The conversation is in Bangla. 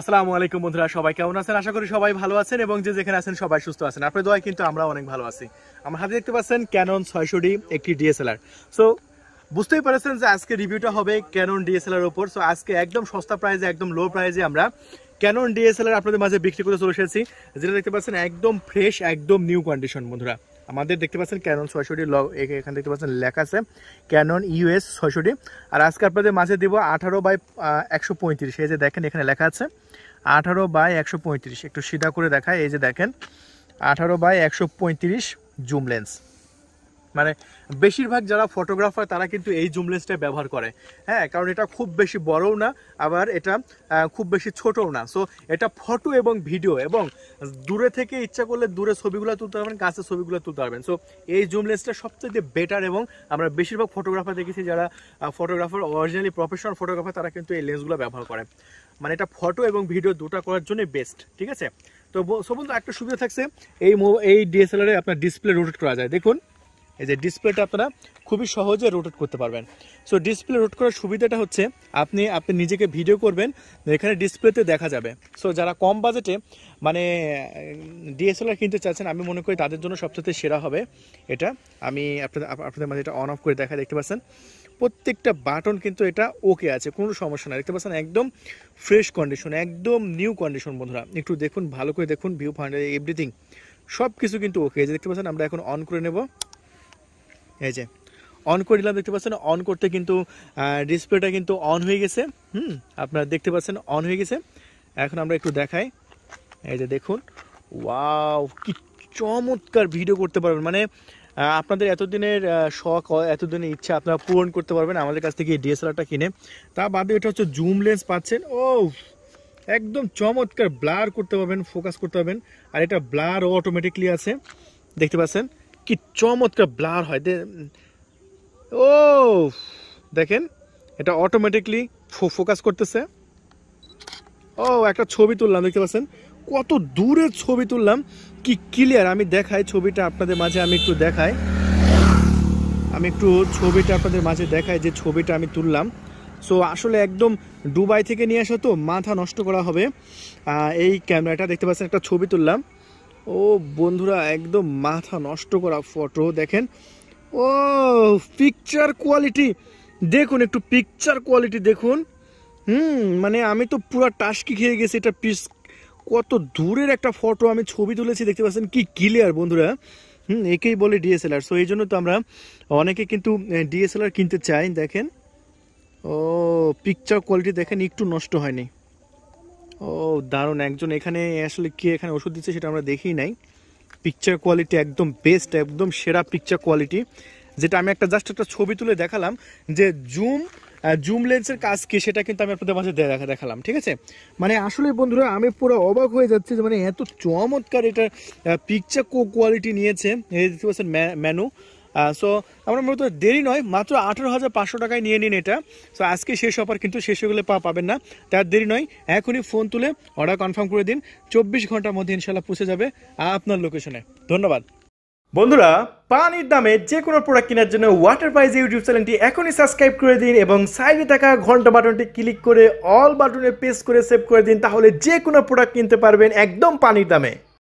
আসসালামু আলাইকুম বন্ধুরা সবাই কেমন আছেন আশা করি সবাই ভালো আছেন এবং যে যেখানে আছেন সবাই সুস্থ আছেন আপনার দোয়ায় কিন্তু আমরা অনেক ভালো আছি আমার হাতে দেখতে পাচ্ছেন ক্যানন ছয়শো ডি একটি ডিএসএলআর সো বুঝতেই পারছেন যে আজকে রিভিউটা হবে ক্যানন ডিএসএলআর ওপর সো আজকে একদম সস্তা প্রাইজে একদম লো প্রাইজে আমরা ক্যানন ডিএসএলআর আপনাদের মাঝে বিক্রি করে চলে এসেছি যেটা দেখতে পাচ্ছেন একদম ফ্রেশ একদম নিউ কন্ডিশন বন্ধুরা আমাদের দেখতে পাচ্ছেন ক্যানন ছয়শোটি এখানে দেখতে পাচ্ছেন লেখা আছে ক্যানন ইউএস ছয়শোটি আর আজকে আপনাদের মাঝে দেবো আঠারো বাই একশো পঁয়ত্রিশ এই যে দেখেন এখানে লেখা আছে আঠারো বাই একশো পঁয়ত্রিশ একটু সিধা করে দেখায় এই যে দেখেন আঠারো বাই একশো পঁয়ত্রিশ জুম লেন্স মানে বেশিরভাগ যারা ফটোগ্রাফার তারা কিন্তু এই জুম লেন্সটা ব্যবহার করে হ্যাঁ কারণ এটা খুব বেশি বড়ও না আবার এটা খুব বেশি ছোটও না সো এটা ফটো এবং ভিডিও এবং দূরে থেকে ইচ্ছা করলে দূরে ছবিগুলো তুলতে পারবেন কাছে ছবিগুলো তুলতে পারবেন সো এই জুম লেন্সটা সবচেয়ে বেটার এবং আমরা বেশিরভাগ ফটোগ্রাফার দেখেছি যারা ফটোগ্রাফার অরিজিনালি প্রফেশনাল ফটোগ্রাফার তারা কিন্তু এই লেন্সগুলো ব্যবহার করে মানে এটা ফটো এবং ভিডিও দুটা করার জন্য বেস্ট ঠিক আছে তো সো একটা সুবিধা থাকছে এই এই ডিএসএলআরে আপনার ডিসপ্লে রোটেট করা যায় দেখুন এই যে ডিসপ্লেটা আপনারা খুবই সহজে রোটেট করতে পারবেন সো ডিসপ্লে রোট করার সুবিধাটা হচ্ছে আপনি আপনি নিজেকে ভিডিও করবেন এখানে ডিসপ্লেতে দেখা যাবে সো যারা কম বাজেটে মানে ডিএসএলআর কিনতে চাচ্ছেন আমি মনে করি তাদের জন্য সবচেয়ে সেরা হবে এটা আমি আপনাদের আপনাদের মাঝে এটা অন অফ করে দেখা দেখতে পাচ্ছেন প্রত্যেকটা বাটন কিন্তু এটা ওকে আছে কোনো সমস্যা নাই দেখতে পাচ্ছেন একদম ফ্রেশ কন্ডিশন একদম নিউ কন্ডিশন বন্ধুরা একটু দেখুন ভালো করে দেখুন ভিউ ফান্ড এভরিথিং সব কিছু কিন্তু ওকে দেখতে পাচ্ছেন আমরা এখন অন করে নেব এই যে অন করে দিলাম দেখতে পাচ্ছেন অন করতে কিন্তু ডিসপ্লেটা কিন্তু অন হয়ে গেছে হুম আপনারা দেখতে পাচ্ছেন অন হয়ে গেছে এখন আমরা একটু দেখাই এই যে দেখুন ওয়াও কি চমৎকার ভিডিও করতে পারবেন মানে আপনাদের এতদিনের শখ এতদিনের ইচ্ছা আপনারা পূরণ করতে পারবেন আমাদের কাছ থেকে এই ডিএসএলআরটা কিনে তা বাদে এটা হচ্ছে জুম লেন্স পাচ্ছেন ও একদম চমৎকার ব্লার করতে পারবেন ফোকাস করতে পারবেন আর এটা ব্লার অটোমেটিকলি আছে দেখতে পাচ্ছেন কি চমৎকার ব্লার হয় ও দেখেন এটা অটোমেটিকলি ফোকাস করতেছে ও একটা ছবি তুললাম দেখতে পাচ্ছেন কত দূরের ছবি তুললাম কি ক্লিয়ার আমি দেখাই ছবিটা আপনাদের মাঝে আমি একটু দেখাই আমি একটু ছবিটা আপনাদের মাঝে দেখাই যে ছবিটা আমি তুললাম সো আসলে একদম দুবাই থেকে নিয়ে আসা তো মাথা নষ্ট করা হবে এই ক্যামেরাটা দেখতে পাচ্ছেন একটা ছবি তুললাম ও বন্ধুরা একদম মাথা নষ্ট করা ফটো দেখেন ও পিকচার কোয়ালিটি দেখুন একটু পিকচার কোয়ালিটি দেখুন হুম মানে আমি তো পুরো টাস্কি খেয়ে গেছি এটা পিস কত দূরের একটা ফটো আমি ছবি তুলেছি দেখতে পাচ্ছেন কি ক্লিয়ার বন্ধুরা হুম একেই বলে ডিএসএলআর সো এই জন্য তো আমরা অনেকে কিন্তু ডিএসএলআর কিনতে চাই দেখেন ও পিকচার কোয়ালিটি দেখেন একটু নষ্ট হয়নি ও দারুণ একজন এখানে আসলে কি এখানে ওষুধ দিচ্ছে সেটা আমরা দেখেই নাই পিকচার কোয়ালিটি একদম বেস্ট একদম সেরা পিকচার কোয়ালিটি যেটা আমি একটা জাস্ট একটা ছবি তুলে দেখালাম যে জুম জুম লেন্সের কাজ কি সেটা কিন্তু আমি আপনাদের মাঝে দেখা দেখালাম ঠিক আছে মানে আসলে বন্ধুরা আমি পুরো অবাক হয়ে যাচ্ছি যে মানে এত চমৎকার এটা পিকচার কোয়ালিটি নিয়েছে দেখতে পাচ্ছেন ম্যানু সো আমরা মূলত দেরি নয় মাত্র আঠারো হাজার পাঁচশো টাকায় নিয়ে নিন এটা সো আজকে শেষ অফার কিন্তু শেষ হয়ে গেলে পা পাবেন না তার দেরি নয় এখনই ফোন তুলে অর্ডার কনফার্ম করে দিন চব্বিশ ঘন্টার মধ্যে ইনশাল্লাহ পৌঁছে যাবে আপনার লোকেশনে ধন্যবাদ বন্ধুরা পানির দামে যে কোনো প্রোডাক্ট কেনার জন্য ওয়াটার প্রাইজ ইউটিউব চ্যানেলটি এখনই সাবস্ক্রাইব করে দিন এবং সাইডে থাকা ঘন্টা বাটনটি ক্লিক করে অল বাটনে প্রেস করে সেভ করে দিন তাহলে যে কোনো প্রোডাক্ট কিনতে পারবেন একদম পানির দামে